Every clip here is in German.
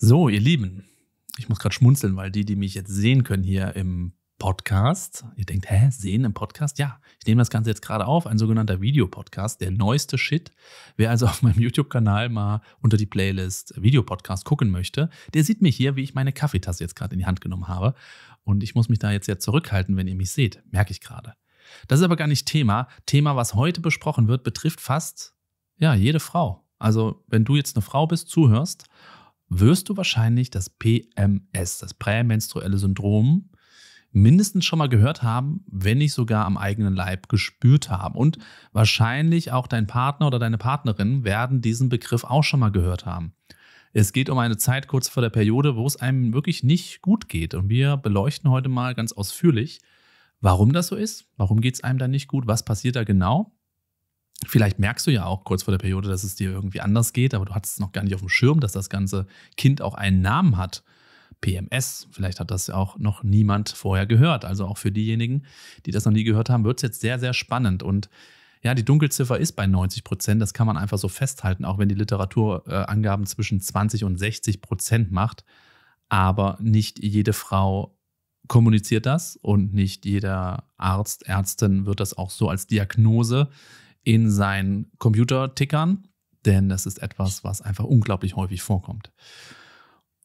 So, ihr Lieben, ich muss gerade schmunzeln, weil die, die mich jetzt sehen können hier im Podcast, ihr denkt, hä, sehen im Podcast? Ja, ich nehme das Ganze jetzt gerade auf, ein sogenannter Videopodcast, der neueste Shit. Wer also auf meinem YouTube-Kanal mal unter die Playlist Videopodcast gucken möchte, der sieht mich hier, wie ich meine Kaffeetasse jetzt gerade in die Hand genommen habe. Und ich muss mich da jetzt ja zurückhalten, wenn ihr mich seht, merke ich gerade. Das ist aber gar nicht Thema. Thema, was heute besprochen wird, betrifft fast, ja, jede Frau. Also, wenn du jetzt eine Frau bist, zuhörst wirst du wahrscheinlich das PMS, das prämenstruelle Syndrom, mindestens schon mal gehört haben, wenn nicht sogar am eigenen Leib gespürt haben. Und wahrscheinlich auch dein Partner oder deine Partnerin werden diesen Begriff auch schon mal gehört haben. Es geht um eine Zeit kurz vor der Periode, wo es einem wirklich nicht gut geht. Und wir beleuchten heute mal ganz ausführlich, warum das so ist, warum geht es einem da nicht gut, was passiert da genau Vielleicht merkst du ja auch kurz vor der Periode, dass es dir irgendwie anders geht, aber du hattest es noch gar nicht auf dem Schirm, dass das ganze Kind auch einen Namen hat. PMS, vielleicht hat das ja auch noch niemand vorher gehört. Also auch für diejenigen, die das noch nie gehört haben, wird es jetzt sehr, sehr spannend. Und ja, die Dunkelziffer ist bei 90 Prozent, das kann man einfach so festhalten, auch wenn die Literatur äh, Angaben zwischen 20 und 60 Prozent macht. Aber nicht jede Frau kommuniziert das und nicht jeder Arzt, Ärztin wird das auch so als Diagnose in seinen Computer tickern, denn das ist etwas, was einfach unglaublich häufig vorkommt.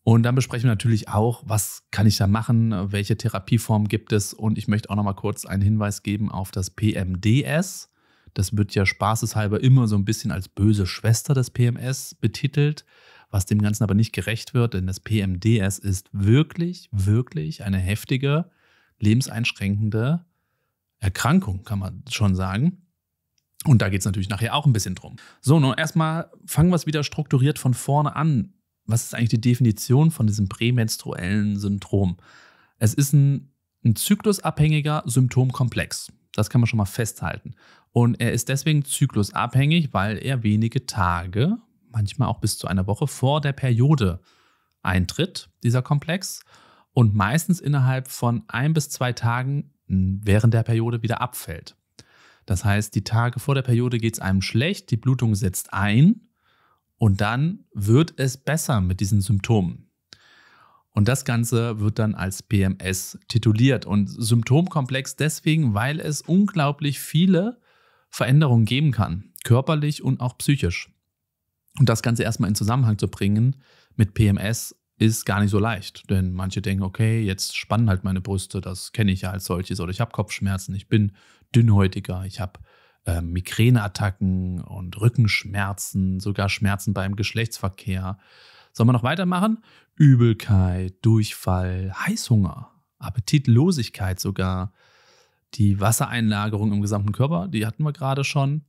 Und dann besprechen wir natürlich auch, was kann ich da machen, welche Therapieformen gibt es und ich möchte auch noch mal kurz einen Hinweis geben auf das PMDS. Das wird ja spaßeshalber immer so ein bisschen als böse Schwester des PMS betitelt, was dem Ganzen aber nicht gerecht wird, denn das PMDS ist wirklich, wirklich eine heftige, lebenseinschränkende Erkrankung, kann man schon sagen. Und da geht es natürlich nachher auch ein bisschen drum. So, nun erstmal fangen wir es wieder strukturiert von vorne an. Was ist eigentlich die Definition von diesem prämenstruellen Syndrom? Es ist ein, ein zyklusabhängiger Symptomkomplex. Das kann man schon mal festhalten. Und er ist deswegen zyklusabhängig, weil er wenige Tage, manchmal auch bis zu einer Woche vor der Periode eintritt, dieser Komplex. Und meistens innerhalb von ein bis zwei Tagen während der Periode wieder abfällt. Das heißt, die Tage vor der Periode geht es einem schlecht, die Blutung setzt ein und dann wird es besser mit diesen Symptomen. Und das Ganze wird dann als PMS tituliert und symptomkomplex deswegen, weil es unglaublich viele Veränderungen geben kann, körperlich und auch psychisch. Und das Ganze erstmal in Zusammenhang zu bringen mit PMS ist gar nicht so leicht. Denn manche denken, okay, jetzt spannen halt meine Brüste, das kenne ich ja als solches. Oder ich habe Kopfschmerzen, ich bin dünnhäutiger, ich habe äh, Migräneattacken und Rückenschmerzen, sogar Schmerzen beim Geschlechtsverkehr. Sollen wir noch weitermachen? Übelkeit, Durchfall, Heißhunger, Appetitlosigkeit sogar, die Wassereinlagerung im gesamten Körper, die hatten wir gerade schon.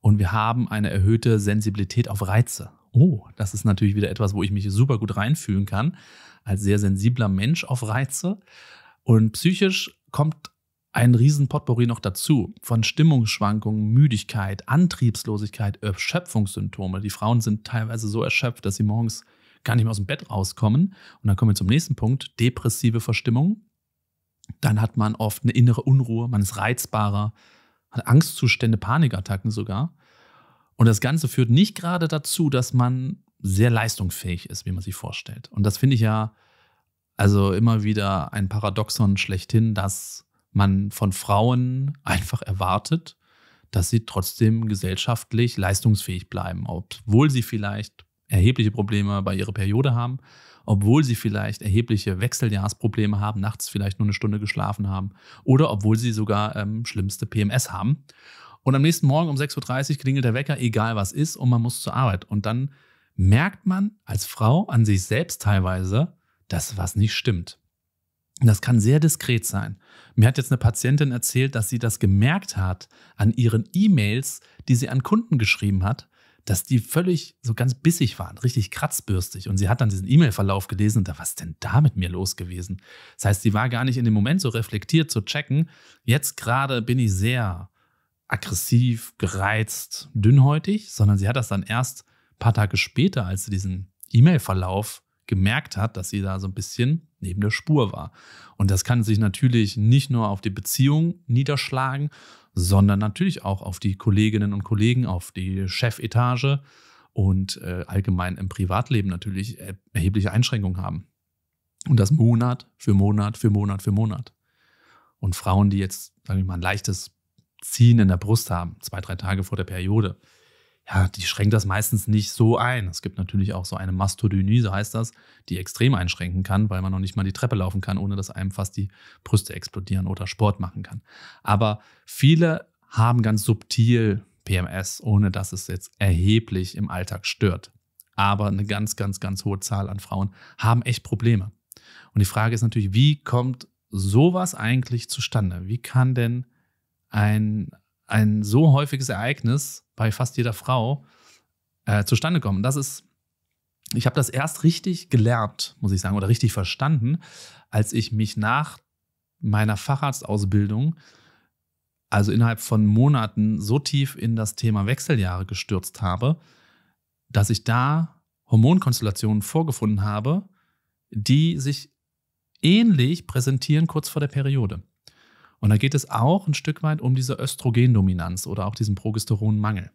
Und wir haben eine erhöhte Sensibilität auf Reize oh, das ist natürlich wieder etwas, wo ich mich super gut reinfühlen kann, als sehr sensibler Mensch auf Reize. Und psychisch kommt ein riesen noch dazu von Stimmungsschwankungen, Müdigkeit, Antriebslosigkeit, Erschöpfungssymptome. Die Frauen sind teilweise so erschöpft, dass sie morgens gar nicht mehr aus dem Bett rauskommen. Und dann kommen wir zum nächsten Punkt, depressive Verstimmung. Dann hat man oft eine innere Unruhe, man ist reizbarer, hat Angstzustände, Panikattacken sogar. Und das Ganze führt nicht gerade dazu, dass man sehr leistungsfähig ist, wie man sich vorstellt. Und das finde ich ja also immer wieder ein Paradoxon schlechthin, dass man von Frauen einfach erwartet, dass sie trotzdem gesellschaftlich leistungsfähig bleiben, obwohl sie vielleicht erhebliche Probleme bei ihrer Periode haben, obwohl sie vielleicht erhebliche Wechseljahrsprobleme haben, nachts vielleicht nur eine Stunde geschlafen haben oder obwohl sie sogar ähm, schlimmste PMS haben. Und am nächsten Morgen um 6.30 Uhr klingelt der Wecker, egal was ist, und man muss zur Arbeit. Und dann merkt man als Frau an sich selbst teilweise, dass was nicht stimmt. Und Das kann sehr diskret sein. Mir hat jetzt eine Patientin erzählt, dass sie das gemerkt hat an ihren E-Mails, die sie an Kunden geschrieben hat, dass die völlig so ganz bissig waren, richtig kratzbürstig. Und sie hat dann diesen E-Mail-Verlauf gelesen und da, was denn da mit mir los gewesen? Das heißt, sie war gar nicht in dem Moment so reflektiert zu checken. Jetzt gerade bin ich sehr aggressiv, gereizt, dünnhäutig, sondern sie hat das dann erst ein paar Tage später, als sie diesen E-Mail-Verlauf gemerkt hat, dass sie da so ein bisschen neben der Spur war. Und das kann sich natürlich nicht nur auf die Beziehung niederschlagen, sondern natürlich auch auf die Kolleginnen und Kollegen, auf die Chefetage und äh, allgemein im Privatleben natürlich erhebliche Einschränkungen haben. Und das Monat für Monat für Monat für Monat. Und Frauen, die jetzt, sage ich mal, ein leichtes Ziehen in der Brust haben, zwei, drei Tage vor der Periode, ja, die schränkt das meistens nicht so ein. Es gibt natürlich auch so eine Mastodynie, so heißt das, die extrem einschränken kann, weil man noch nicht mal die Treppe laufen kann, ohne dass einem fast die Brüste explodieren oder Sport machen kann. Aber viele haben ganz subtil PMS, ohne dass es jetzt erheblich im Alltag stört. Aber eine ganz, ganz, ganz hohe Zahl an Frauen haben echt Probleme. Und die Frage ist natürlich, wie kommt sowas eigentlich zustande? Wie kann denn ein, ein so häufiges Ereignis bei fast jeder Frau äh, zustande kommen. das ist, ich habe das erst richtig gelernt, muss ich sagen, oder richtig verstanden, als ich mich nach meiner Facharztausbildung, also innerhalb von Monaten, so tief in das Thema Wechseljahre gestürzt habe, dass ich da Hormonkonstellationen vorgefunden habe, die sich ähnlich präsentieren kurz vor der Periode. Und da geht es auch ein Stück weit um diese Östrogendominanz oder auch diesen Progesteronmangel.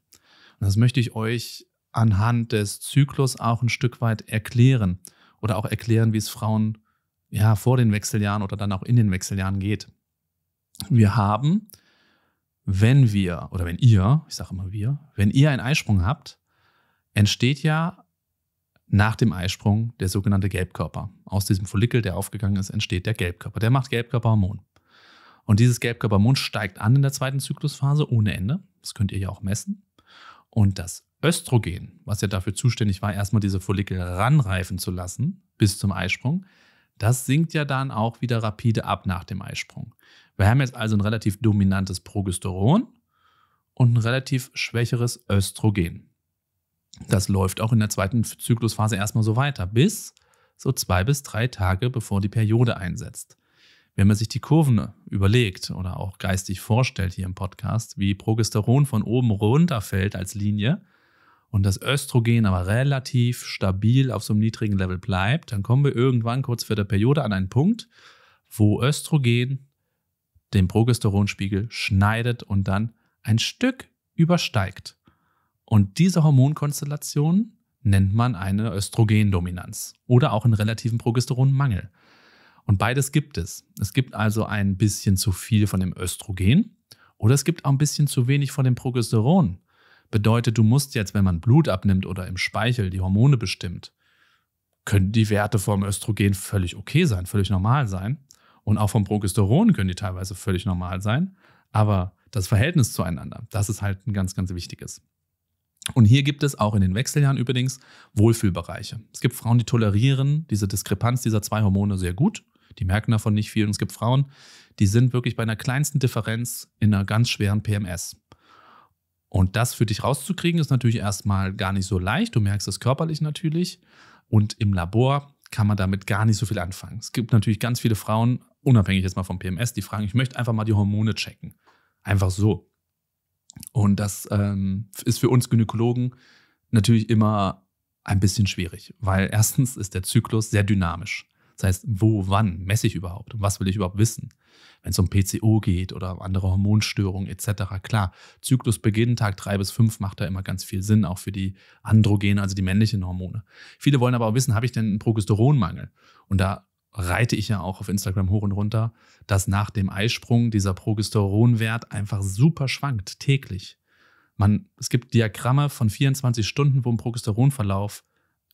Und das möchte ich euch anhand des Zyklus auch ein Stück weit erklären oder auch erklären, wie es Frauen ja vor den Wechseljahren oder dann auch in den Wechseljahren geht. Wir haben, wenn wir oder wenn ihr, ich sage immer wir, wenn ihr einen Eisprung habt, entsteht ja nach dem Eisprung der sogenannte Gelbkörper. Aus diesem Follikel, der aufgegangen ist, entsteht der Gelbkörper. Der macht Gelbkörperhormon. Und dieses Gelbkörpermond steigt an in der zweiten Zyklusphase ohne Ende. Das könnt ihr ja auch messen. Und das Östrogen, was ja dafür zuständig war, erstmal diese Follikel ranreifen zu lassen bis zum Eisprung, das sinkt ja dann auch wieder rapide ab nach dem Eisprung. Wir haben jetzt also ein relativ dominantes Progesteron und ein relativ schwächeres Östrogen. Das läuft auch in der zweiten Zyklusphase erstmal so weiter, bis so zwei bis drei Tage bevor die Periode einsetzt. Wenn man sich die Kurven überlegt oder auch geistig vorstellt hier im Podcast, wie Progesteron von oben runterfällt als Linie und das Östrogen aber relativ stabil auf so einem niedrigen Level bleibt, dann kommen wir irgendwann kurz vor der Periode an einen Punkt, wo Östrogen den Progesteronspiegel schneidet und dann ein Stück übersteigt. Und diese Hormonkonstellation nennt man eine Östrogendominanz oder auch einen relativen Progesteronmangel. Und beides gibt es. Es gibt also ein bisschen zu viel von dem Östrogen oder es gibt auch ein bisschen zu wenig von dem Progesteron. Bedeutet, du musst jetzt, wenn man Blut abnimmt oder im Speichel die Hormone bestimmt, können die Werte vom Östrogen völlig okay sein, völlig normal sein. Und auch vom Progesteron können die teilweise völlig normal sein. Aber das Verhältnis zueinander, das ist halt ein ganz, ganz wichtiges. Und hier gibt es auch in den Wechseljahren übrigens Wohlfühlbereiche. Es gibt Frauen, die tolerieren diese Diskrepanz dieser zwei Hormone sehr gut die merken davon nicht viel. Und es gibt Frauen, die sind wirklich bei einer kleinsten Differenz in einer ganz schweren PMS. Und das für dich rauszukriegen, ist natürlich erstmal gar nicht so leicht. Du merkst es körperlich natürlich. Und im Labor kann man damit gar nicht so viel anfangen. Es gibt natürlich ganz viele Frauen, unabhängig jetzt mal vom PMS, die fragen, ich möchte einfach mal die Hormone checken. Einfach so. Und das ähm, ist für uns Gynäkologen natürlich immer ein bisschen schwierig, weil erstens ist der Zyklus sehr dynamisch. Das heißt, wo, wann messe ich überhaupt und was will ich überhaupt wissen? Wenn es um PCO geht oder andere Hormonstörungen etc., klar, Zyklusbeginn, Tag 3 bis 5 macht da immer ganz viel Sinn, auch für die Androgene, also die männlichen Hormone. Viele wollen aber auch wissen, habe ich denn einen Progesteronmangel? Und da reite ich ja auch auf Instagram hoch und runter, dass nach dem Eisprung dieser Progesteronwert einfach super schwankt, täglich. Man, es gibt Diagramme von 24 Stunden, wo ein Progesteronverlauf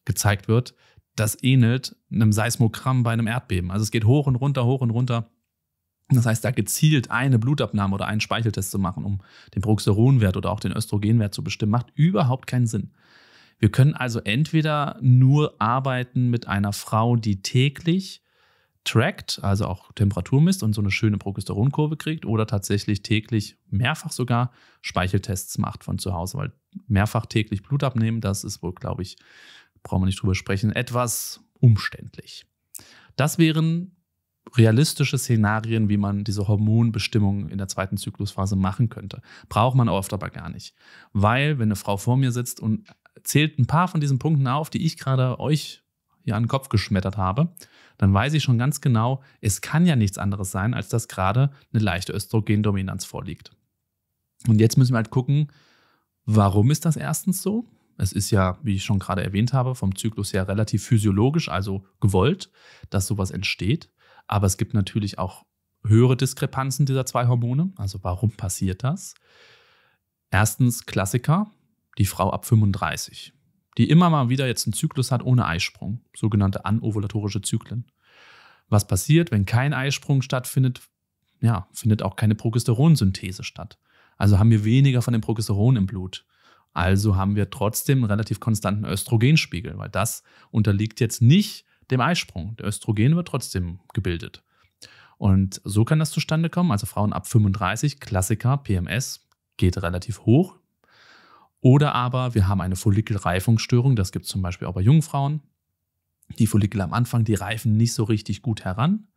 gezeigt wird, das ähnelt einem Seismogramm bei einem Erdbeben. Also es geht hoch und runter, hoch und runter. Das heißt, da gezielt eine Blutabnahme oder einen Speicheltest zu machen, um den Progesteronwert oder auch den Östrogenwert zu bestimmen, macht überhaupt keinen Sinn. Wir können also entweder nur arbeiten mit einer Frau, die täglich trackt, also auch Temperatur misst und so eine schöne Progesteronkurve kriegt, oder tatsächlich täglich mehrfach sogar Speicheltests macht von zu Hause, weil mehrfach täglich Blut abnehmen, das ist wohl, glaube ich, brauchen wir nicht drüber sprechen, etwas umständlich. Das wären realistische Szenarien, wie man diese Hormonbestimmung in der zweiten Zyklusphase machen könnte. Braucht man oft aber gar nicht. Weil, wenn eine Frau vor mir sitzt und zählt ein paar von diesen Punkten auf, die ich gerade euch hier an den Kopf geschmettert habe, dann weiß ich schon ganz genau, es kann ja nichts anderes sein, als dass gerade eine leichte Östrogendominanz vorliegt. Und jetzt müssen wir halt gucken, warum ist das erstens so? Es ist ja, wie ich schon gerade erwähnt habe, vom Zyklus her relativ physiologisch, also gewollt, dass sowas entsteht. Aber es gibt natürlich auch höhere Diskrepanzen dieser zwei Hormone. Also warum passiert das? Erstens Klassiker, die Frau ab 35, die immer mal wieder jetzt einen Zyklus hat ohne Eisprung, sogenannte anovulatorische Zyklen. Was passiert, wenn kein Eisprung stattfindet? Ja, findet auch keine Progesteronsynthese statt. Also haben wir weniger von dem Progesteron im Blut. Also haben wir trotzdem einen relativ konstanten Östrogenspiegel, weil das unterliegt jetzt nicht dem Eisprung. Der Östrogen wird trotzdem gebildet. Und so kann das zustande kommen. Also Frauen ab 35, Klassiker, PMS, geht relativ hoch. Oder aber wir haben eine Follikelreifungsstörung. Das gibt es zum Beispiel auch bei jungen Frauen. Die Follikel am Anfang, die reifen nicht so richtig gut heran.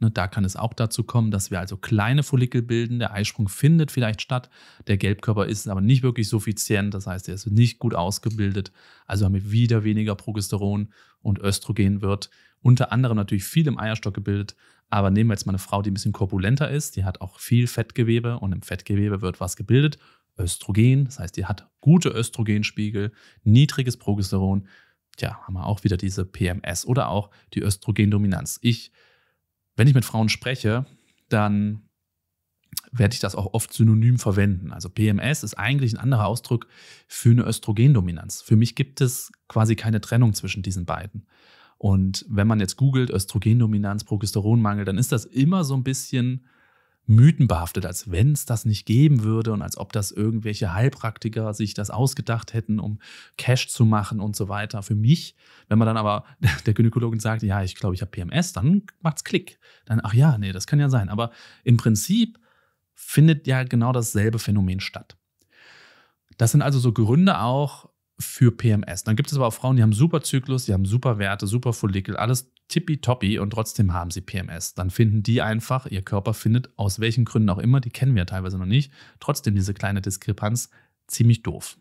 Ne, da kann es auch dazu kommen, dass wir also kleine Follikel bilden. Der Eisprung findet vielleicht statt. Der Gelbkörper ist aber nicht wirklich suffizient. Das heißt, er ist nicht gut ausgebildet. Also haben wir wieder weniger Progesteron und Östrogen wird unter anderem natürlich viel im Eierstock gebildet. Aber nehmen wir jetzt mal eine Frau, die ein bisschen korpulenter ist. Die hat auch viel Fettgewebe und im Fettgewebe wird was gebildet. Östrogen, das heißt, die hat gute Östrogenspiegel, niedriges Progesteron, Tja, haben wir auch wieder diese PMS oder auch die Östrogendominanz. Ich wenn ich mit Frauen spreche, dann werde ich das auch oft synonym verwenden. Also PMS ist eigentlich ein anderer Ausdruck für eine Östrogendominanz. Für mich gibt es quasi keine Trennung zwischen diesen beiden. Und wenn man jetzt googelt Östrogendominanz, Progesteronmangel, dann ist das immer so ein bisschen mythenbehaftet, als wenn es das nicht geben würde und als ob das irgendwelche Heilpraktiker sich das ausgedacht hätten, um Cash zu machen und so weiter. Für mich, wenn man dann aber der Gynäkologin sagt, ja, ich glaube, ich habe PMS, dann macht's Klick. Dann, ach ja, nee, das kann ja sein. Aber im Prinzip findet ja genau dasselbe Phänomen statt. Das sind also so Gründe auch für PMS. Dann gibt es aber auch Frauen, die haben super Zyklus, die haben super Werte, super Follikel, alles tippitoppi und trotzdem haben sie PMS. Dann finden die einfach, ihr Körper findet, aus welchen Gründen auch immer, die kennen wir teilweise noch nicht, trotzdem diese kleine Diskrepanz ziemlich doof.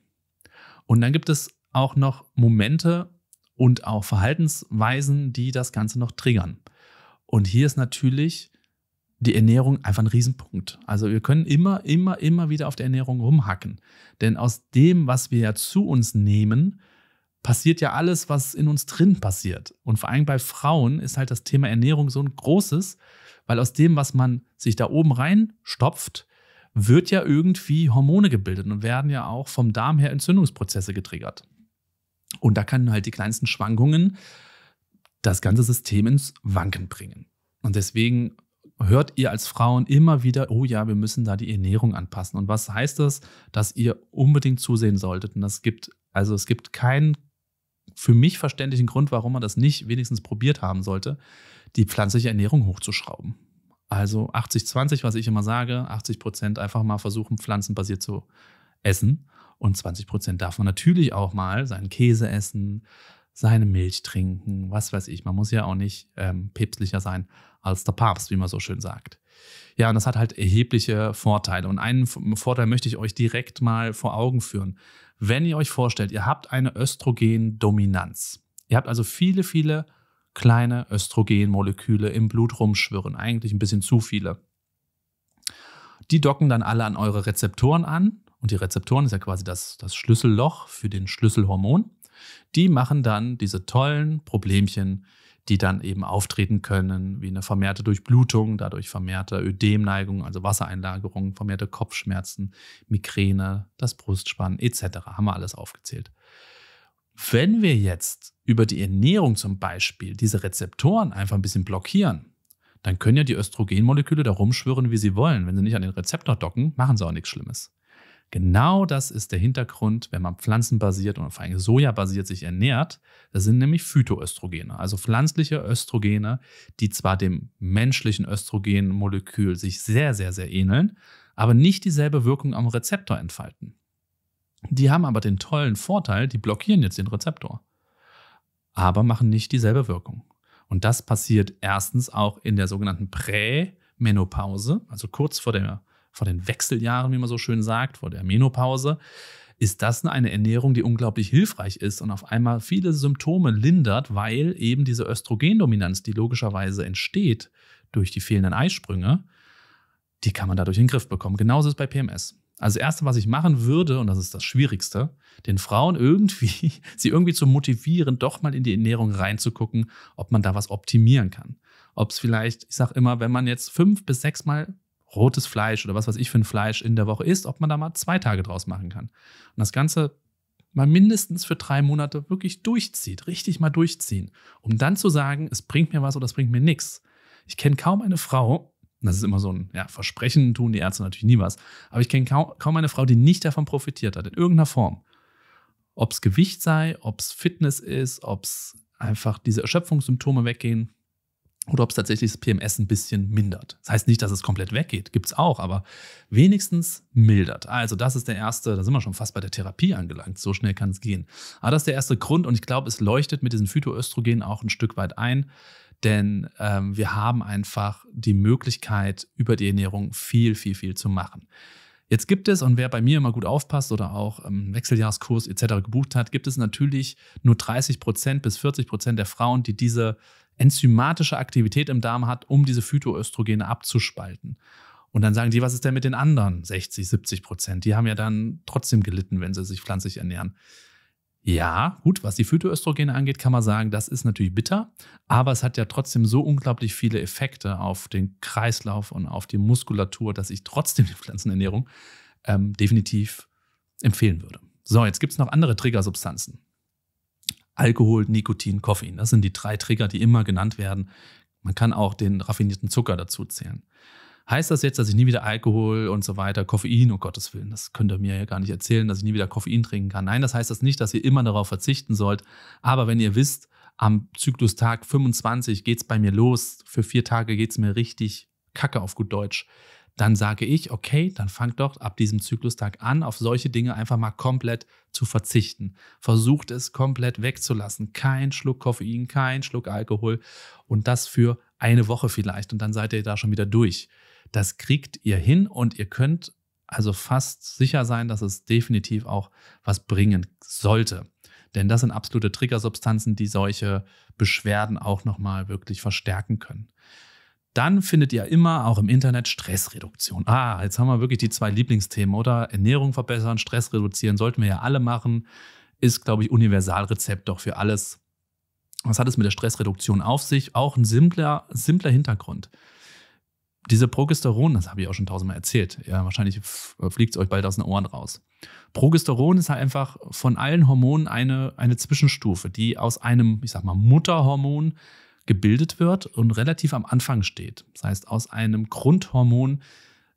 Und dann gibt es auch noch Momente und auch Verhaltensweisen, die das Ganze noch triggern. Und hier ist natürlich die Ernährung einfach ein Riesenpunkt. Also wir können immer, immer, immer wieder auf der Ernährung rumhacken. Denn aus dem, was wir ja zu uns nehmen, passiert ja alles, was in uns drin passiert. Und vor allem bei Frauen ist halt das Thema Ernährung so ein großes, weil aus dem, was man sich da oben rein stopft, wird ja irgendwie Hormone gebildet und werden ja auch vom Darm her Entzündungsprozesse getriggert. Und da können halt die kleinsten Schwankungen das ganze System ins Wanken bringen. Und deswegen hört ihr als Frauen immer wieder, oh ja, wir müssen da die Ernährung anpassen. Und was heißt das? Dass ihr unbedingt zusehen solltet. Und es gibt, also es gibt keinen für mich verständlichen Grund, warum man das nicht wenigstens probiert haben sollte, die pflanzliche Ernährung hochzuschrauben. Also 80-20, was ich immer sage, 80 Prozent einfach mal versuchen, pflanzenbasiert zu essen. Und 20 Prozent darf man natürlich auch mal seinen Käse essen, seine Milch trinken, was weiß ich. Man muss ja auch nicht ähm, päpstlicher sein als der Papst, wie man so schön sagt. Ja, und das hat halt erhebliche Vorteile. Und einen Vorteil möchte ich euch direkt mal vor Augen führen. Wenn ihr euch vorstellt, ihr habt eine Östrogendominanz. Ihr habt also viele, viele kleine Östrogenmoleküle im Blut rumschwirren, eigentlich ein bisschen zu viele. Die docken dann alle an eure Rezeptoren an und die Rezeptoren ist ja quasi das, das Schlüsselloch für den Schlüsselhormon. Die machen dann diese tollen Problemchen, die dann eben auftreten können, wie eine vermehrte Durchblutung, dadurch vermehrte Ödemneigung, also Wassereinlagerung, vermehrte Kopfschmerzen, Migräne, das Brustspannen etc. Haben wir alles aufgezählt. Wenn wir jetzt über die Ernährung zum Beispiel diese Rezeptoren einfach ein bisschen blockieren, dann können ja die Östrogenmoleküle da rumschwirren, wie sie wollen. Wenn sie nicht an den Rezeptor docken, machen sie auch nichts Schlimmes. Genau das ist der Hintergrund, wenn man pflanzenbasiert und vor allem sojabasiert sich ernährt. Das sind nämlich Phytoöstrogene, also pflanzliche Östrogene, die zwar dem menschlichen Östrogenmolekül sich sehr, sehr, sehr ähneln, aber nicht dieselbe Wirkung am Rezeptor entfalten. Die haben aber den tollen Vorteil, die blockieren jetzt den Rezeptor, aber machen nicht dieselbe Wirkung. Und das passiert erstens auch in der sogenannten Prämenopause, also kurz vor der vor den Wechseljahren, wie man so schön sagt, vor der Menopause, ist das eine Ernährung, die unglaublich hilfreich ist und auf einmal viele Symptome lindert, weil eben diese Östrogendominanz, die logischerweise entsteht durch die fehlenden Eisprünge, die kann man dadurch in den Griff bekommen. Genauso ist es bei PMS. Also das Erste, was ich machen würde, und das ist das Schwierigste, den Frauen irgendwie, sie irgendwie zu motivieren, doch mal in die Ernährung reinzugucken, ob man da was optimieren kann. Ob es vielleicht, ich sage immer, wenn man jetzt fünf bis sechs Mal rotes Fleisch oder was weiß ich für ein Fleisch in der Woche isst, ob man da mal zwei Tage draus machen kann. Und das Ganze mal mindestens für drei Monate wirklich durchzieht, richtig mal durchziehen, um dann zu sagen, es bringt mir was oder es bringt mir nichts. Ich kenne kaum eine Frau, das ist immer so ein ja, Versprechen, tun die Ärzte natürlich nie was, aber ich kenne kaum, kaum eine Frau, die nicht davon profitiert hat, in irgendeiner Form. Ob es Gewicht sei, ob es Fitness ist, ob es einfach diese Erschöpfungssymptome weggehen, oder ob es tatsächlich das PMS ein bisschen mindert. Das heißt nicht, dass es komplett weggeht, gibt es auch, aber wenigstens mildert. Also das ist der erste, da sind wir schon fast bei der Therapie angelangt, so schnell kann es gehen. Aber ah, das ist der erste Grund und ich glaube, es leuchtet mit diesen Phytoöstrogenen auch ein Stück weit ein, denn ähm, wir haben einfach die Möglichkeit, über die Ernährung viel, viel, viel zu machen. Jetzt gibt es, und wer bei mir immer gut aufpasst oder auch ähm, Wechseljahreskurs etc. gebucht hat, gibt es natürlich nur 30 Prozent bis 40 Prozent der Frauen, die diese enzymatische Aktivität im Darm hat, um diese Phytoöstrogene abzuspalten. Und dann sagen die, was ist denn mit den anderen 60, 70 Prozent? Die haben ja dann trotzdem gelitten, wenn sie sich pflanzlich ernähren. Ja, gut, was die Phytoöstrogene angeht, kann man sagen, das ist natürlich bitter, aber es hat ja trotzdem so unglaublich viele Effekte auf den Kreislauf und auf die Muskulatur, dass ich trotzdem die Pflanzenernährung ähm, definitiv empfehlen würde. So, jetzt gibt es noch andere Triggersubstanzen. Alkohol, Nikotin, Koffein. Das sind die drei Trigger, die immer genannt werden. Man kann auch den raffinierten Zucker dazu zählen. Heißt das jetzt, dass ich nie wieder Alkohol und so weiter, Koffein, um oh Gottes Willen, das könnt ihr mir ja gar nicht erzählen, dass ich nie wieder Koffein trinken kann. Nein, das heißt das nicht, dass ihr immer darauf verzichten sollt. Aber wenn ihr wisst, am Zyklustag 25 geht es bei mir los, für vier Tage geht es mir richtig kacke auf gut Deutsch, dann sage ich, okay, dann fang doch ab diesem Zyklustag an, auf solche Dinge einfach mal komplett zu verzichten. Versucht es komplett wegzulassen. Kein Schluck Koffein, kein Schluck Alkohol und das für eine Woche vielleicht und dann seid ihr da schon wieder durch. Das kriegt ihr hin und ihr könnt also fast sicher sein, dass es definitiv auch was bringen sollte. Denn das sind absolute Triggersubstanzen, die solche Beschwerden auch nochmal wirklich verstärken können dann findet ihr immer auch im Internet Stressreduktion. Ah, jetzt haben wir wirklich die zwei Lieblingsthemen, oder? Ernährung verbessern, Stress reduzieren, sollten wir ja alle machen. Ist, glaube ich, Universalrezept doch für alles. Was hat es mit der Stressreduktion auf sich? Auch ein simpler, simpler Hintergrund. Diese Progesteron, das habe ich auch schon tausendmal erzählt, ja, wahrscheinlich äh, fliegt es euch bald aus den Ohren raus. Progesteron ist halt einfach von allen Hormonen eine, eine Zwischenstufe, die aus einem, ich sag mal, Mutterhormon gebildet wird und relativ am Anfang steht. Das heißt, aus einem Grundhormon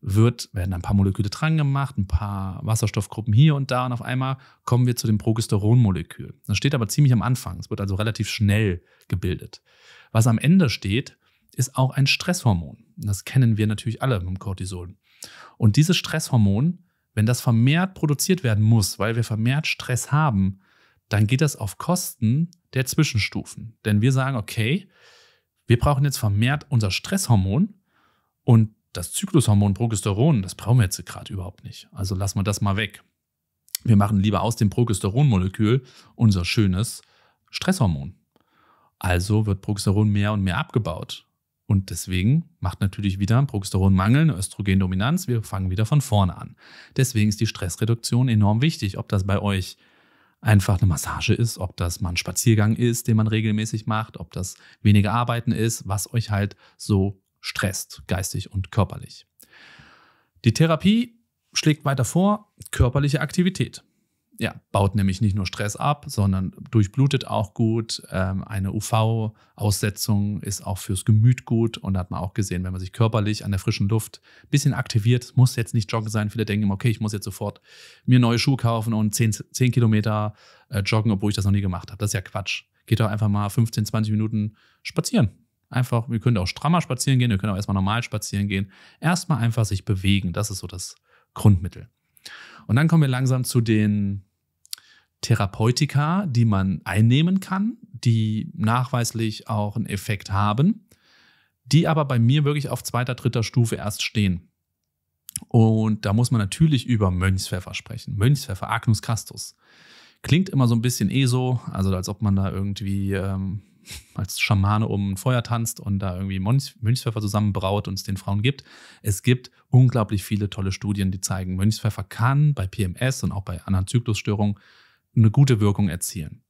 wird, werden ein paar Moleküle dran gemacht, ein paar Wasserstoffgruppen hier und da und auf einmal kommen wir zu dem Progesteronmolekül. Das steht aber ziemlich am Anfang. Es wird also relativ schnell gebildet. Was am Ende steht, ist auch ein Stresshormon. Das kennen wir natürlich alle mit dem Cortisol. Und dieses Stresshormon, wenn das vermehrt produziert werden muss, weil wir vermehrt Stress haben, dann geht das auf Kosten der Zwischenstufen. Denn wir sagen, okay, wir brauchen jetzt vermehrt unser Stresshormon und das Zyklushormon Progesteron, das brauchen wir jetzt gerade überhaupt nicht. Also lassen wir das mal weg. Wir machen lieber aus dem Progesteronmolekül unser schönes Stresshormon. Also wird Progesteron mehr und mehr abgebaut. Und deswegen macht natürlich wieder Progesteronmangel eine Östrogendominanz. Wir fangen wieder von vorne an. Deswegen ist die Stressreduktion enorm wichtig. Ob das bei euch einfach eine Massage ist, ob das mal ein Spaziergang ist, den man regelmäßig macht, ob das weniger Arbeiten ist, was euch halt so stresst, geistig und körperlich. Die Therapie schlägt weiter vor körperliche Aktivität. Ja, baut nämlich nicht nur Stress ab, sondern durchblutet auch gut. Ähm, eine UV-Aussetzung ist auch fürs Gemüt gut und da hat man auch gesehen, wenn man sich körperlich an der frischen Luft ein bisschen aktiviert, muss jetzt nicht Joggen sein. Viele denken immer, okay, ich muss jetzt sofort mir neue Schuhe kaufen und 10, 10 Kilometer äh, joggen, obwohl ich das noch nie gemacht habe. Das ist ja Quatsch. Geht doch einfach mal 15, 20 Minuten spazieren einfach, wir können auch strammer spazieren gehen, wir können auch erstmal normal spazieren gehen. Erstmal einfach sich bewegen, das ist so das Grundmittel. Und dann kommen wir langsam zu den Therapeutika, die man einnehmen kann, die nachweislich auch einen Effekt haben, die aber bei mir wirklich auf zweiter, dritter Stufe erst stehen. Und da muss man natürlich über Mönchspfeffer sprechen. Mönchspfeffer, Agnus castus. Klingt immer so ein bisschen eh so, also als ob man da irgendwie ähm, als Schamane um ein Feuer tanzt und da irgendwie Mönch, Mönchspfeffer zusammenbraut und es den Frauen gibt. Es gibt unglaublich viele tolle Studien, die zeigen, Mönchspfeffer kann bei PMS und auch bei anderen Zyklusstörungen eine gute Wirkung erzielen.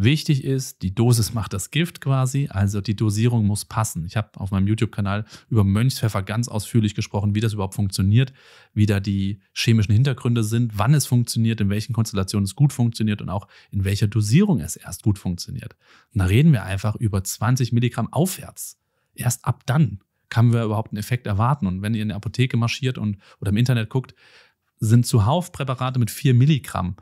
Wichtig ist, die Dosis macht das Gift quasi, also die Dosierung muss passen. Ich habe auf meinem YouTube-Kanal über Mönchspfeffer ganz ausführlich gesprochen, wie das überhaupt funktioniert, wie da die chemischen Hintergründe sind, wann es funktioniert, in welchen Konstellationen es gut funktioniert und auch in welcher Dosierung es erst gut funktioniert. Und da reden wir einfach über 20 Milligramm aufwärts. Erst ab dann kann wir überhaupt einen Effekt erwarten. Und wenn ihr in der Apotheke marschiert und oder im Internet guckt, sind zuhauf Präparate mit 4 Milligramm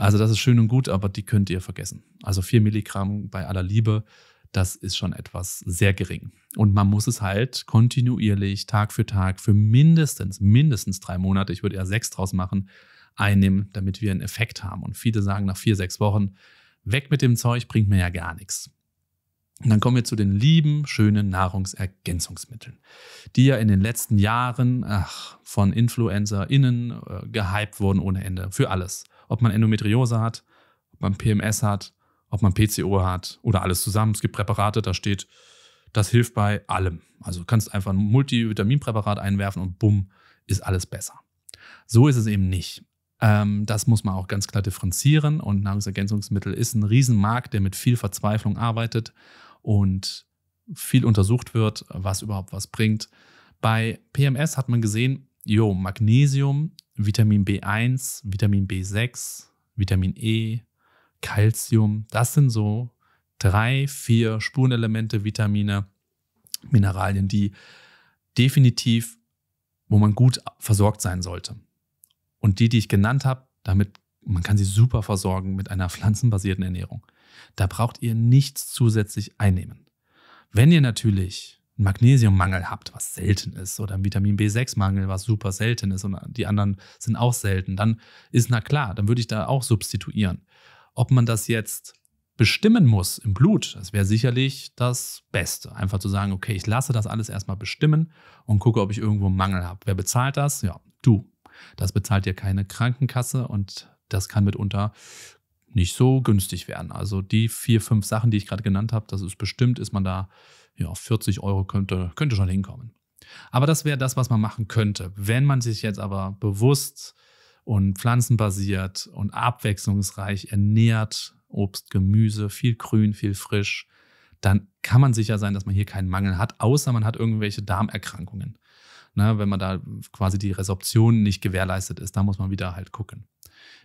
also das ist schön und gut, aber die könnt ihr vergessen. Also 4 Milligramm bei aller Liebe, das ist schon etwas sehr gering. Und man muss es halt kontinuierlich, Tag für Tag, für mindestens, mindestens drei Monate, ich würde eher sechs draus machen, einnehmen, damit wir einen Effekt haben. Und viele sagen nach vier, sechs Wochen, weg mit dem Zeug, bringt mir ja gar nichts. Und dann kommen wir zu den lieben, schönen Nahrungsergänzungsmitteln, die ja in den letzten Jahren ach, von InfluencerInnen äh, gehypt wurden ohne Ende, für alles ob man Endometriose hat, ob man PMS hat, ob man PCO hat oder alles zusammen. Es gibt Präparate, da steht, das hilft bei allem. Also kannst einfach ein Multivitaminpräparat einwerfen und bumm, ist alles besser. So ist es eben nicht. Ähm, das muss man auch ganz klar differenzieren und Nahrungsergänzungsmittel ist ein Riesenmarkt, der mit viel Verzweiflung arbeitet und viel untersucht wird, was überhaupt was bringt. Bei PMS hat man gesehen, jo, Magnesium Vitamin B1, Vitamin B6, Vitamin E, Calcium. Das sind so drei, vier Spurenelemente, Vitamine, Mineralien, die definitiv, wo man gut versorgt sein sollte. Und die, die ich genannt habe, damit man kann sie super versorgen mit einer pflanzenbasierten Ernährung. Da braucht ihr nichts zusätzlich einnehmen. Wenn ihr natürlich einen Magnesiummangel habt, was selten ist, oder einen Vitamin B6-Mangel, was super selten ist, und die anderen sind auch selten, dann ist na klar, dann würde ich da auch substituieren. Ob man das jetzt bestimmen muss im Blut, das wäre sicherlich das Beste. Einfach zu sagen, okay, ich lasse das alles erstmal bestimmen und gucke, ob ich irgendwo einen Mangel habe. Wer bezahlt das? Ja, du. Das bezahlt dir keine Krankenkasse und das kann mitunter nicht so günstig werden. Also die vier, fünf Sachen, die ich gerade genannt habe, das ist bestimmt, ist man da ja, 40 Euro könnte, könnte schon hinkommen. Aber das wäre das, was man machen könnte. Wenn man sich jetzt aber bewusst und pflanzenbasiert und abwechslungsreich ernährt, Obst, Gemüse, viel grün, viel frisch, dann kann man sicher sein, dass man hier keinen Mangel hat, außer man hat irgendwelche Darmerkrankungen. Ne, wenn man da quasi die Resorption nicht gewährleistet ist, da muss man wieder halt gucken.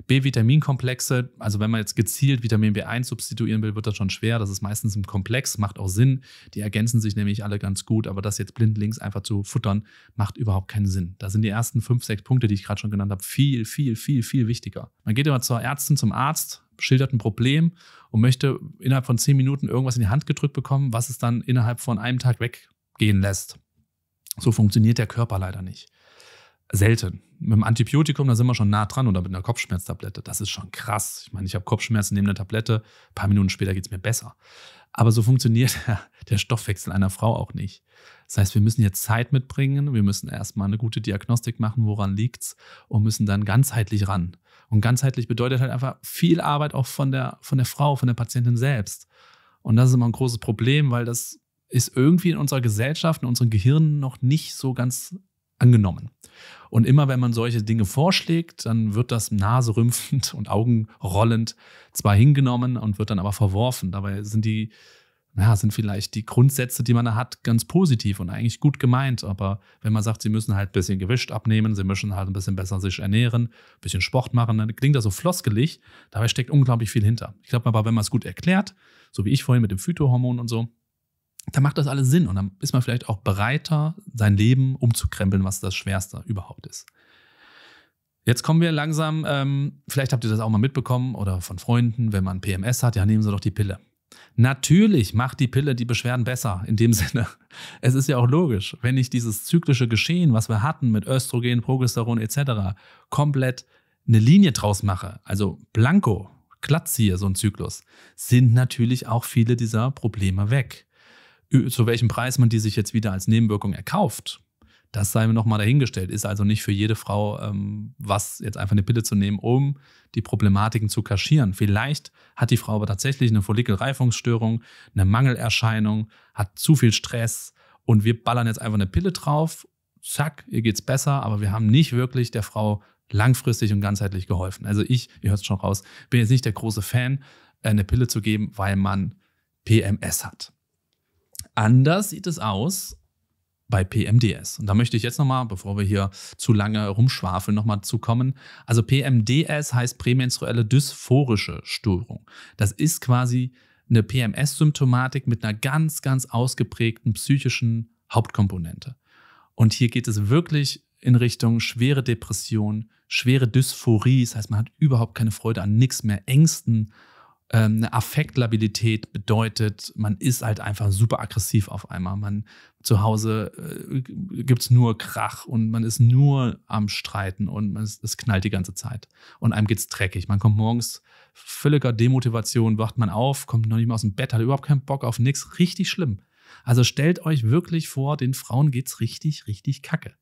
B-Vitaminkomplexe, also wenn man jetzt gezielt Vitamin B1 substituieren will, wird das schon schwer. Das ist meistens ein Komplex, macht auch Sinn. Die ergänzen sich nämlich alle ganz gut, aber das jetzt blindlings einfach zu futtern, macht überhaupt keinen Sinn. Da sind die ersten fünf, sechs Punkte, die ich gerade schon genannt habe, viel, viel, viel, viel wichtiger. Man geht immer zur Ärztin, zum Arzt, schildert ein Problem und möchte innerhalb von zehn Minuten irgendwas in die Hand gedrückt bekommen, was es dann innerhalb von einem Tag weggehen lässt. So funktioniert der Körper leider nicht selten. Mit einem Antibiotikum, da sind wir schon nah dran oder mit einer Kopfschmerztablette. Das ist schon krass. Ich meine, ich habe Kopfschmerzen, neben eine Tablette, ein paar Minuten später geht es mir besser. Aber so funktioniert der Stoffwechsel einer Frau auch nicht. Das heißt, wir müssen jetzt Zeit mitbringen, wir müssen erstmal eine gute Diagnostik machen, woran liegt es, und müssen dann ganzheitlich ran. Und ganzheitlich bedeutet halt einfach viel Arbeit auch von der, von der Frau, von der Patientin selbst. Und das ist immer ein großes Problem, weil das ist irgendwie in unserer Gesellschaft, in unseren Gehirnen noch nicht so ganz angenommen. Und immer wenn man solche Dinge vorschlägt, dann wird das naserümpfend und augenrollend zwar hingenommen und wird dann aber verworfen. Dabei sind die, ja, sind vielleicht die Grundsätze, die man da hat, ganz positiv und eigentlich gut gemeint. Aber wenn man sagt, sie müssen halt ein bisschen Gewicht abnehmen, sie müssen halt ein bisschen besser sich ernähren, ein bisschen Sport machen, dann klingt das so floskelig. Dabei steckt unglaublich viel hinter. Ich glaube aber, wenn man es gut erklärt, so wie ich vorhin mit dem Phytohormon und so, dann macht das alles Sinn und dann ist man vielleicht auch bereiter, sein Leben umzukrempeln, was das Schwerste überhaupt ist. Jetzt kommen wir langsam, ähm, vielleicht habt ihr das auch mal mitbekommen oder von Freunden, wenn man PMS hat, ja, nehmen Sie doch die Pille. Natürlich macht die Pille die Beschwerden besser, in dem Sinne. Es ist ja auch logisch, wenn ich dieses zyklische Geschehen, was wir hatten mit Östrogen, Progesteron etc., komplett eine Linie draus mache, also blanko, glatt ziehe, so ein Zyklus, sind natürlich auch viele dieser Probleme weg zu welchem Preis man die sich jetzt wieder als Nebenwirkung erkauft, das sei mir nochmal dahingestellt. Ist also nicht für jede Frau ähm, was, jetzt einfach eine Pille zu nehmen, um die Problematiken zu kaschieren. Vielleicht hat die Frau aber tatsächlich eine Follikelreifungsstörung, eine Mangelerscheinung, hat zu viel Stress und wir ballern jetzt einfach eine Pille drauf. Zack, ihr geht's besser, aber wir haben nicht wirklich der Frau langfristig und ganzheitlich geholfen. Also ich, ihr hört es schon raus, bin jetzt nicht der große Fan, äh, eine Pille zu geben, weil man PMS hat. Anders sieht es aus bei PMDS. Und da möchte ich jetzt nochmal, bevor wir hier zu lange rumschwafeln, nochmal zu kommen. Also PMDS heißt prämenstruelle dysphorische Störung. Das ist quasi eine PMS-Symptomatik mit einer ganz, ganz ausgeprägten psychischen Hauptkomponente. Und hier geht es wirklich in Richtung schwere Depression, schwere Dysphorie. Das heißt, man hat überhaupt keine Freude an nichts mehr, Ängsten, ähm, eine Affektlabilität bedeutet, man ist halt einfach super aggressiv auf einmal. Man zu Hause äh, gibt es nur Krach und man ist nur am Streiten und es, es knallt die ganze Zeit. Und einem geht es dreckig. Man kommt morgens völliger Demotivation, wacht man auf, kommt noch nicht mal aus dem Bett, hat überhaupt keinen Bock auf nichts. Richtig schlimm. Also stellt euch wirklich vor, den Frauen geht es richtig, richtig kacke.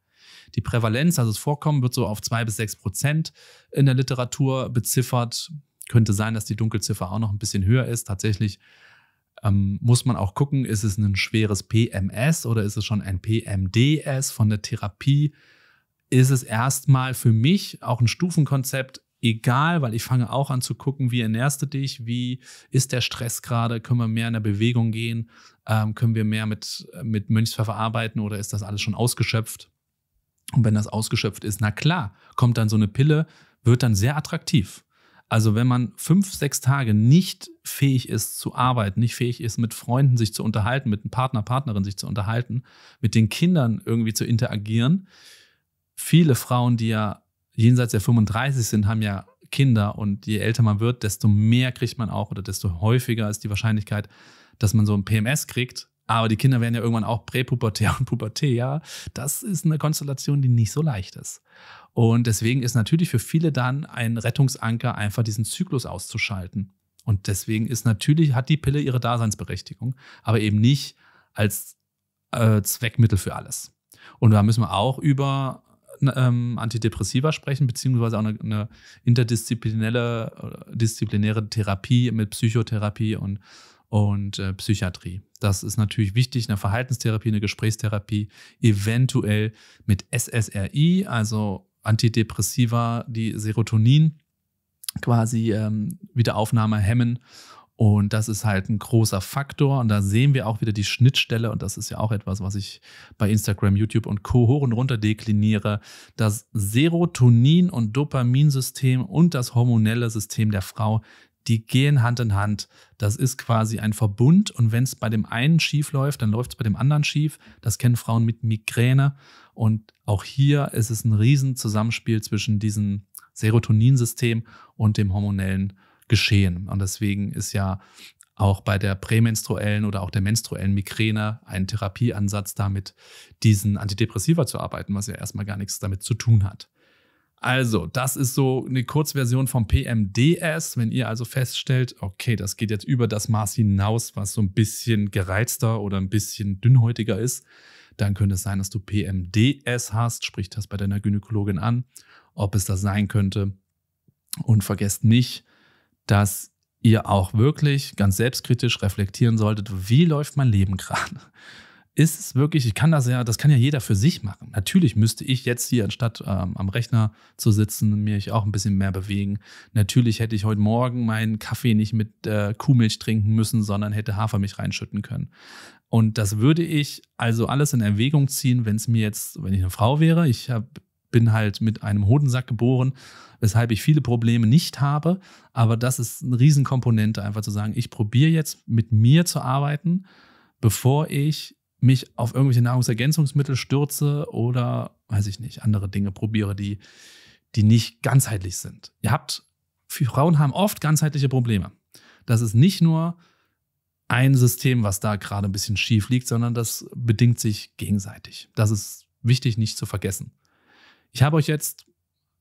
Die Prävalenz, also das Vorkommen, wird so auf zwei bis sechs Prozent in der Literatur beziffert. Könnte sein, dass die Dunkelziffer auch noch ein bisschen höher ist. Tatsächlich ähm, muss man auch gucken, ist es ein schweres PMS oder ist es schon ein PMDS von der Therapie? Ist es erstmal für mich auch ein Stufenkonzept egal, weil ich fange auch an zu gucken, wie ernährst du dich, wie ist der Stress gerade, können wir mehr in der Bewegung gehen, ähm, können wir mehr mit, mit Mönchspfeffer arbeiten oder ist das alles schon ausgeschöpft? Und wenn das ausgeschöpft ist, na klar, kommt dann so eine Pille, wird dann sehr attraktiv. Also wenn man fünf, sechs Tage nicht fähig ist zu arbeiten, nicht fähig ist, mit Freunden sich zu unterhalten, mit einem Partner, Partnerin sich zu unterhalten, mit den Kindern irgendwie zu interagieren. Viele Frauen, die ja jenseits der 35 sind, haben ja Kinder und je älter man wird, desto mehr kriegt man auch oder desto häufiger ist die Wahrscheinlichkeit, dass man so ein PMS kriegt, aber die Kinder werden ja irgendwann auch präpubertär und pubertär. Das ist eine Konstellation, die nicht so leicht ist. Und deswegen ist natürlich für viele dann ein Rettungsanker, einfach diesen Zyklus auszuschalten. Und deswegen ist natürlich, hat die Pille ihre Daseinsberechtigung, aber eben nicht als äh, Zweckmittel für alles. Und da müssen wir auch über ne, ähm, Antidepressiva sprechen, beziehungsweise auch eine, eine interdisziplinäre äh, disziplinäre Therapie mit Psychotherapie und und äh, Psychiatrie. Das ist natürlich wichtig, eine Verhaltenstherapie, eine Gesprächstherapie, eventuell mit SSRI, also Antidepressiva, die Serotonin quasi ähm, Wiederaufnahme hemmen. Und das ist halt ein großer Faktor. Und da sehen wir auch wieder die Schnittstelle. Und das ist ja auch etwas, was ich bei Instagram, YouTube und Co. hoch und runter dekliniere. Das Serotonin- und Dopaminsystem und das hormonelle System der Frau die gehen Hand in Hand. Das ist quasi ein Verbund und wenn es bei dem einen schief läuft, dann läuft es bei dem anderen schief. Das kennen Frauen mit Migräne und auch hier ist es ein riesen Zusammenspiel zwischen diesem Serotoninsystem und dem hormonellen Geschehen. Und deswegen ist ja auch bei der prämenstruellen oder auch der menstruellen Migräne ein Therapieansatz damit, diesen Antidepressiva zu arbeiten, was ja erstmal gar nichts damit zu tun hat. Also, das ist so eine Kurzversion vom PMDS. Wenn ihr also feststellt, okay, das geht jetzt über das Maß hinaus, was so ein bisschen gereizter oder ein bisschen dünnhäutiger ist, dann könnte es sein, dass du PMDS hast. Sprich das bei deiner Gynäkologin an, ob es das sein könnte. Und vergesst nicht, dass ihr auch wirklich ganz selbstkritisch reflektieren solltet, wie läuft mein Leben gerade? ist es wirklich, ich kann das ja, das kann ja jeder für sich machen. Natürlich müsste ich jetzt hier, anstatt ähm, am Rechner zu sitzen, mich auch ein bisschen mehr bewegen. Natürlich hätte ich heute Morgen meinen Kaffee nicht mit äh, Kuhmilch trinken müssen, sondern hätte Hafermilch reinschütten können. Und das würde ich also alles in Erwägung ziehen, wenn es mir jetzt, wenn ich eine Frau wäre, ich hab, bin halt mit einem Hodensack geboren, weshalb ich viele Probleme nicht habe. Aber das ist eine Riesenkomponente, einfach zu sagen, ich probiere jetzt mit mir zu arbeiten, bevor ich mich auf irgendwelche Nahrungsergänzungsmittel stürze oder, weiß ich nicht, andere Dinge probiere, die, die nicht ganzheitlich sind. Ihr habt, Frauen haben oft ganzheitliche Probleme. Das ist nicht nur ein System, was da gerade ein bisschen schief liegt, sondern das bedingt sich gegenseitig. Das ist wichtig nicht zu vergessen. Ich habe euch jetzt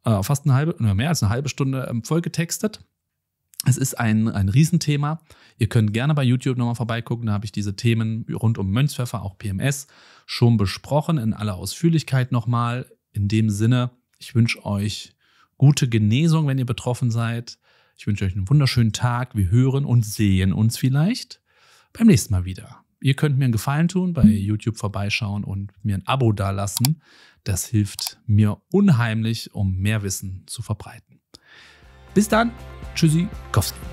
äh, fast eine halbe, mehr als eine halbe Stunde ähm, voll getextet. Es ist ein, ein Riesenthema. Ihr könnt gerne bei YouTube nochmal vorbeigucken. Da habe ich diese Themen rund um Mönchspfeffer, auch PMS, schon besprochen in aller Ausführlichkeit nochmal. In dem Sinne, ich wünsche euch gute Genesung, wenn ihr betroffen seid. Ich wünsche euch einen wunderschönen Tag. Wir hören und sehen uns vielleicht beim nächsten Mal wieder. Ihr könnt mir einen Gefallen tun, bei YouTube vorbeischauen und mir ein Abo dalassen. Das hilft mir unheimlich, um mehr Wissen zu verbreiten. Bis dann, tschüssi, Kowski.